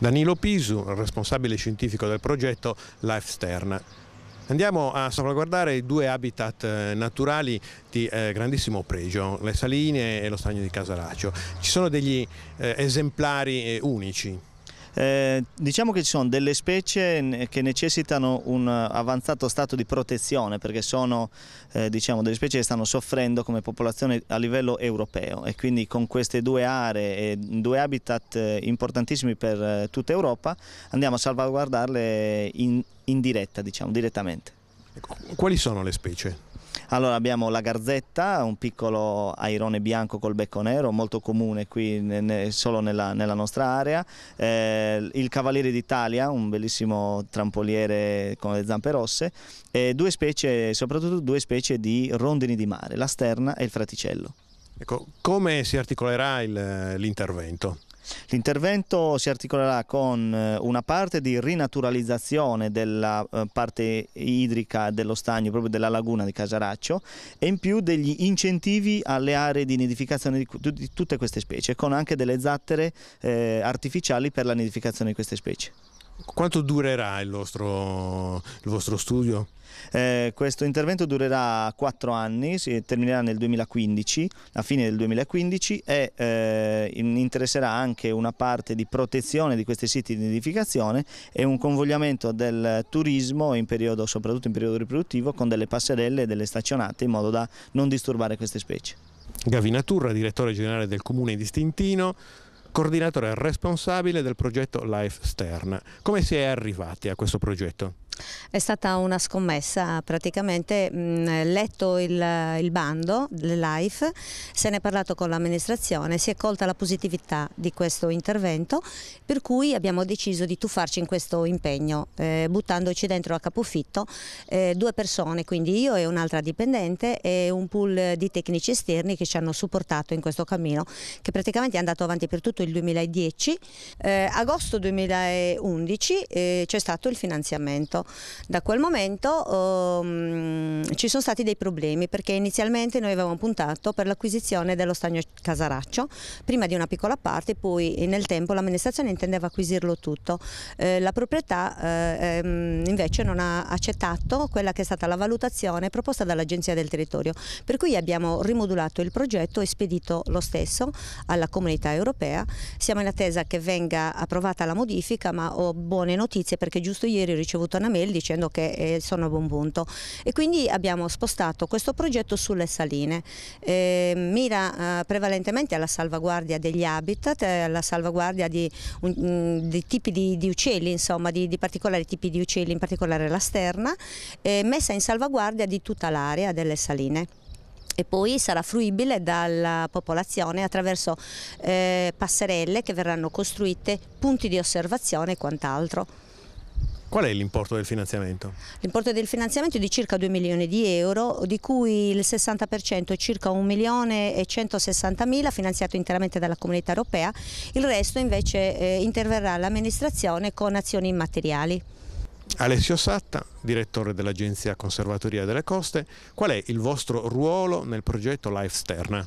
Danilo Pisu, responsabile scientifico del progetto Life Stern. Andiamo a salvaguardare due habitat eh, naturali di eh, grandissimo pregio, le saline e lo stagno di Casaraccio. Ci sono degli eh, esemplari unici. Eh, diciamo che ci sono delle specie che necessitano un avanzato stato di protezione perché sono eh, diciamo, delle specie che stanno soffrendo come popolazione a livello europeo e quindi con queste due aree e due habitat eh, importantissimi per eh, tutta Europa andiamo a salvaguardarle in, in diretta, diciamo, direttamente. Ecco, quali sono le specie? Allora abbiamo la garzetta, un piccolo airone bianco col becco nero, molto comune qui ne, solo nella, nella, nostra area, eh, il Cavaliere d'Italia, un bellissimo trampoliere con le zampe rosse, e due specie, soprattutto due specie di rondini di mare, la sterna e il fraticello. Ecco, come si articolerà l'intervento? L'intervento si articolerà con eh, una parte di rinaturalizzazione della eh, parte idrica dello stagno, proprio della laguna di Casaraccio, e in più degli incentivi alle aree di nidificazione di tutte queste specie, con anche delle zattere eh, artificiali per la nidificazione di queste specie. Quanto durerà il vostro, il vostro studio? Eh, questo intervento durerà 4 anni, si terminerà nel 2015, a fine del 2015 e eh, interesserà anche una parte di protezione di questi siti di nidificazione e un convogliamento del turismo, in periodo, soprattutto in periodo riproduttivo, con delle passerelle e delle staccionate in modo da non disturbare queste specie. Gavina Turra, direttore generale del Comune di Stintino coordinatore responsabile del progetto Life Stern. Come si è arrivati a questo progetto? È stata una scommessa, praticamente mh, mm, letto il, il bando, Life, se ne è parlato con l'amministrazione, si è colta la positività di questo intervento, per cui abbiamo deciso di tuffarci in questo impegno, eh, buttandoci dentro a capofitto eh, due persone, quindi io e un'altra dipendente e un pool di tecnici esterni che ci hanno supportato in questo cammino, che praticamente è andato avanti per tutto il 2010. Eh, agosto 2011 eh, c'è stato il finanziamento. Da quel momento um, ci sono stati dei problemi perché inizialmente noi avevamo puntato per l'acquisizione dello stagno Casaraccio, prima di una piccola parte, poi nel tempo l'amministrazione intendeva acquisirlo tutto. Eh, la proprietà eh, ehm, invece non ha accettato quella che è stata la valutazione proposta dall'Agenzia del Territorio, per cui abbiamo rimodulato il progetto e spedito lo stesso alla comunità europea. Siamo in attesa che venga approvata la modifica, ma ho buone notizie perché giusto ieri ho ricevuto una mail mail dicendo che eh, sono a buon punto e quindi abbiamo spostato questo progetto sulle saline. Eh, mira eh, prevalentemente alla salvaguardia degli habitat, eh, alla salvaguardia di, un, mm, di tipi di, di, uccelli, insomma, di, di, particolari tipi di uccelli, in particolare la sterna, eh, messa in salvaguardia di tutta l'area delle saline e poi sarà fruibile dalla popolazione attraverso eh, passerelle che verranno costruite, punti di osservazione e quant'altro. Qual è l'importo del finanziamento? L'importo del finanziamento è di circa 2 milioni di euro, di cui il 60% circa 1 milione e 160 mila finanziato interamente dalla comunità europea, il resto invece eh, interverrà l'amministrazione con azioni immateriali. Alessio Satta, direttore dell'Agenzia Conservatoria delle Coste, qual è il vostro ruolo nel progetto Life Sterna?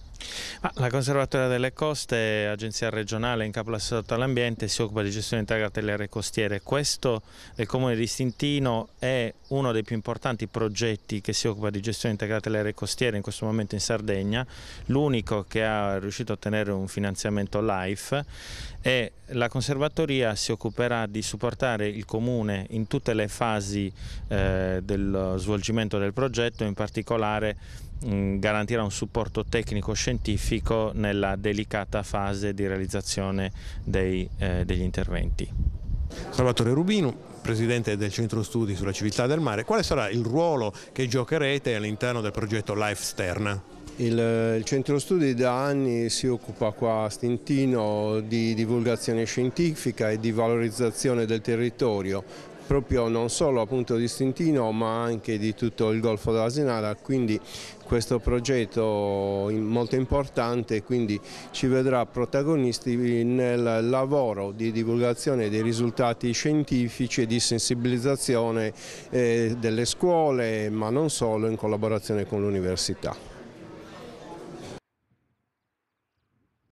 la Conservatoria delle Coste, agenzia regionale in capo all'assessorato all'ambiente, si occupa di gestione integrata delle aree costiere. Questo del comune di Stintino è uno dei più importanti progetti che si occupa di gestione integrata delle aree costiere in questo momento in Sardegna, l'unico che ha riuscito a ottenere un finanziamento LIFE e la Conservatoria si occuperà di supportare il comune in tutte le fasi eh, dello svolgimento del progetto, in particolare mh, mm, garantirà un supporto tecnico-scientifico scientifico nella delicata fase di realizzazione dei, eh, degli interventi. Salvatore Rubino, presidente del Centro Studi sulla Civiltà del Mare, quale sarà il ruolo che giocherete all'interno del progetto Life Sterna? Il, eh, il, centro studi da anni si occupa qua a Stintino di divulgazione scientifica e di valorizzazione del territorio, proprio non solo appunto di Stintino ma anche di tutto il Golfo della Sinara, quindi questo progetto molto importante quindi ci vedrà protagonisti nel lavoro di divulgazione dei risultati scientifici e di sensibilizzazione eh, delle scuole ma non solo in collaborazione con l'università.